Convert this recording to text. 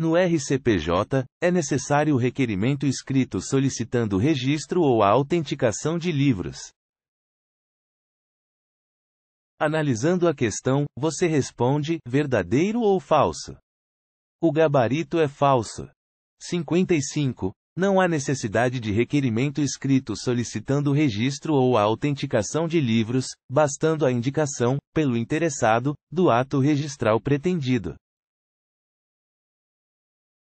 No RCPJ, é necessário o requerimento escrito solicitando registro ou a autenticação de livros. Analisando a questão, você responde: verdadeiro ou falso? O gabarito é falso. 55. Não há necessidade de requerimento escrito solicitando registro ou a autenticação de livros, bastando a indicação, pelo interessado, do ato registral pretendido.